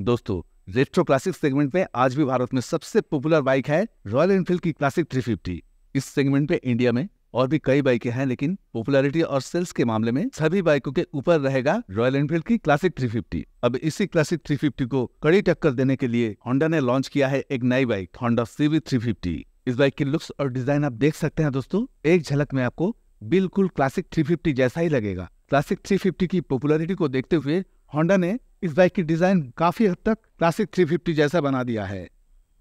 दोस्तों retro classic segment में आज भी भारत में सबसे पॉपुलर बाइक है रॉयल एनफील्ड की क्लासिक 350। इस सेगमेंट में इंडिया में और भी कई बाइकें हैं लेकिन पॉपुलैरिटी और सेल्स के मामले में सभी बाइकों के ऊपर रहेगा रॉयल एनफील्ड की क्लासिक 350। अब इसी क्लासिक 350 को कड़ी टक्कर देने के लिए होंडा ने लॉन्च किया है एक नई बाइक होंडा सीवी फिफ्टी इस बाइक की लुक्स और डिजाइन आप देख सकते हैं दोस्तों एक झलक में आपको बिल्कुल क्लासिक 350 जैसा ही लगेगा क्लासिक 350 की पॉपुलैरिटी को देखते हुए होंडा ने इस बाइक की डिज़ाइन काफ़ी हद तक क्लासिक 350 जैसा बना दिया है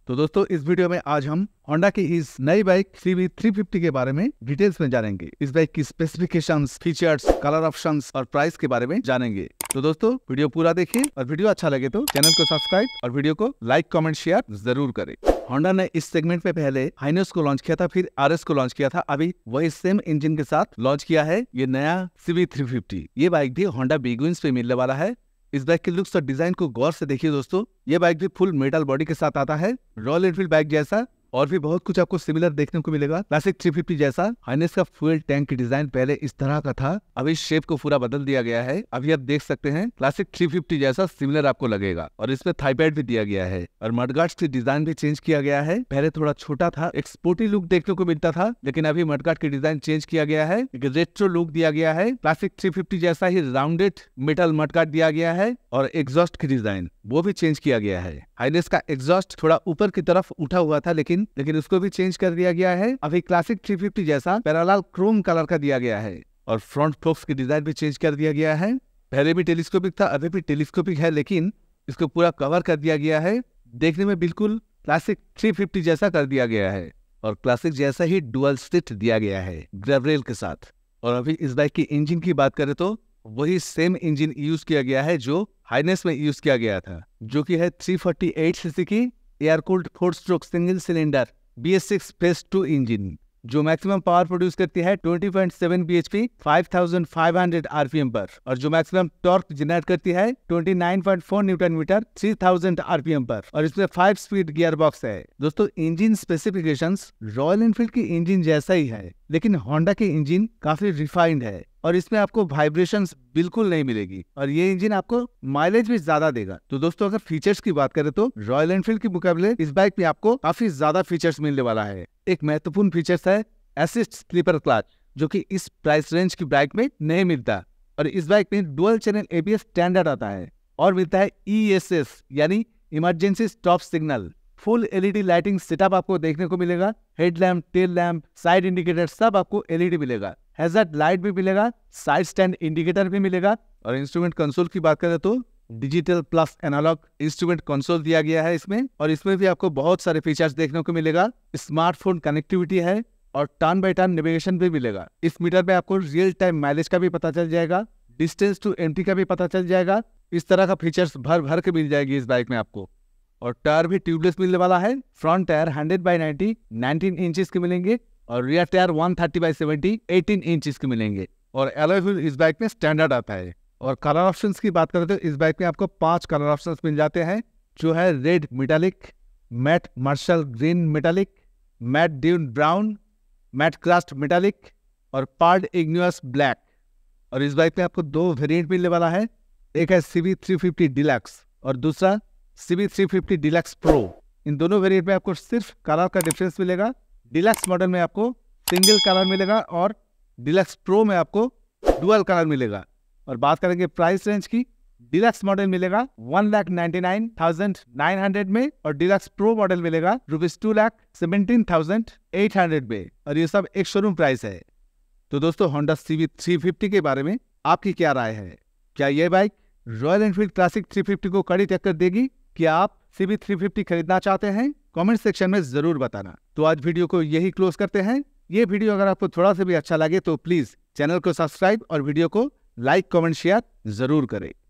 तो दोस्तों इस वीडियो में आज हम होंडा की इस नई बाइक सीवी फिफ्टी के बारे में डिटेल्स में जानेंगे इस बाइक की स्पेसिफिकेशंस, फीचर्स कलर ऑप्शन और प्राइस के बारे में जानेंगे तो दोस्तों वीडियो पूरा देखिए और वीडियो अच्छा लगे तो चैनल को सब्सक्राइब और वीडियो को लाइक कमेंट शेयर जरूर करें होंडा ने इस सेगमेंट में पहले हाइनस को लॉन्च किया था फिर आर को लॉन्च किया था अभी वही सेम इंजन के साथ लॉन्च किया है ये नया सीवी थ्री फिफ्टी ये बाइक भी होंडा बीगुइंस पे मिलने वाला है इस बाइक के लुक्स और डिजाइन को गौर से देखिए दोस्तों ये बाइक भी फुल मेटल बॉडी के साथ आता है रॉयल एनफील्ड बाइक जैसा और भी बहुत कुछ आपको सिमिलर देखने को मिलेगा क्लासिक 350 जैसा हाइनेस का फ्यूल टैंक की डिजाइन पहले इस तरह का था अब इस शेप को पूरा बदल दिया गया है अभी आप देख सकते हैं क्लासिक 350 जैसा सिमिलर आपको लगेगा और इसमें थाईपैड भी दिया गया है और मडगार्ड की डिजाइन भी चेंज किया गया है पहले थोड़ा छोटा था एक स्पोर्टी लुक देखने को मिलता था लेकिन अभी मडगार्ड की डिजाइन चेंज किया गया है एक रेट्रो लुक दिया गया है क्लासिक फिफ्टी जैसा ही राउंडेड मेटल मडगार्ड दिया गया है और एग्जॉस्ट की डिजाइन वो भी चेंज किया गया है हाईनेस का एग्जॉस्ट थोड़ा ऊपर की तरफ उठा हुआ था लेकिन लेकिन उसको भी चेंज कर दिया गया है अभी क्लासिक 350 जैसा पैरालाल क्रोम कलर का दिया गया है और फ्रंट फ्रोक्स की डिजाइन भी चेंज कर दिया गया है पहले भी टेलीस्कोपिक था अभी भी टेलीस्कोपिक है लेकिन इसको पूरा कवर कर दिया गया है देखने में बिल्कुल क्लासिक 350 जैसा कर दिया गया है और क्लासिक जैसा ही डुअल स्टिट दिया गया है ग्रेवरेल के साथ और अभी इस बाइक की इंजन की बात करें तो वही सेम इंजन यूज किया गया है जो हाइनेस में यूज किया गया था जो कि है 348 सीसी की air cooled four stroke single cylinder B S six phase two engine जो मैक्सिमम पावर प्रोड्यूस करती है 20.7 point seven B H P five thousand five hundred RPM पर और जो मैक्सिमम टॉर्क जनरेट करती है 29.4 न्यूटन मीटर 3000 आरपीएम पर और इसमें फाइव स्पीड गियर बॉक्स है दोस्तों इंजन स्पेसिफिकेशंस रॉयल एनफील्ड की इंजन जैसा ही है लेकिन होंडा के इंजन काफी रिफाइंड है और इसमें आपको वाइब्रेशन बिल्कुल नहीं मिलेगी और ये इंजन आपको माइलेज भी ज्यादा देगा तो दोस्तों अगर फीचर्स की बात करें तो रॉयल एनफील्ड के मुकाबले इस बाइक में आपको काफी ज्यादा फीचर्स मिलने वाला है एक महत्वपूर्ण फीचर्स है एसिस्ट स्लीपर क्लाच जो कि इस प्राइस रेंज की बाइक में नहीं मिलता और इस बाइक में डुअल चैनल एबीएस स्टैंडर्ड आता है और मिलता है ईएसएस e यानी emergency stop signal full LED lighting setup आपको देखने को मिलेगा headlamp tail lamp side indicator सब आपको एलईडी e मिलेगा हैजर्ट लाइट भी मिलेगा साइड स्टैंड इंडिकेटर भी मिलेगा और इंस्ट्रूमेंट कंसोल की बात करें तो digital plus analogue instrument console दिया गया है इसमें और इसमें भी आपको बहुत सारे फीचर्स देखने को मिलेगा स्मार्टफोन कनेक्टिविटी है और टर्न बाय टर्न नेविगेशन भी मिलेगा इस मीटर में आपको रियल टाइम माइलेज का भी पता चल जाएगा डिस्टेंस टू एम का भी पता चल जाएगा इस तरह का फीचर्स भर भर के मिल जाएगी इस बाइक में आपको और टायर भी ट्यूबलेस मिलने वाला है front tyre hundred by ninety nineteen inches के मिलेंगे और rear tyre one thirty by seventy eighteen inch इसके मिलेंगे और एलोफिल इस बाइक में स्टैंडर्ड आता है और कलर ऑप्शंस की बात करें तो इस बाइक में आपको पांच कलर ऑप्शंस मिल जाते हैं जो है red metallic matte Marshal green metallic matte dune brown matte crust metallic और पार्ड इग्नियस ब्लैक और इस बाइक में आपको दो वेरिएंट मिलने वाला है एक है सीवी थ्री फिफ्टी डिलक्स और दूसरा CB three fifty deluxe pro इन दोनों वेरिएंट में आपको सिर्फ कलर का डिफरेंस मिलेगा डिलक्स मॉडल में आपको सिंगल कलर मिलेगा और डिलक्स प्रो में आपको डुअल कलर मिलेगा और बात करेंगे प्राइस रेंज की डिलक्स मॉडल मिलेगा one lakh ninety nine thousand nine hundred में और डिलक्स प्रो मॉडल मिलेगा rupees two lakh seventeen thousand eight hundred में और ये सब एक शोरूम प्राइस है तो दोस्तों होंडा सीवी थ्री फिफ्टी के बारे में आपकी क्या राय है क्या ये bike Royal Enfield classic three fifty को कड़ी टक्कर देगी क्या आप सीवी थ्री फिफ्टी खरीदना चाहते हैं कमेंट सेक्शन में ज़रूर बताना तो आज वीडियो को यही क्लोज करते हैं ये वीडियो अगर आपको थोड़ा सा भी अच्छा लगे तो प्लीज़ चैनल को सब्सक्राइब और वीडियो को लाइक कमेंट शेयर ज़रूर करें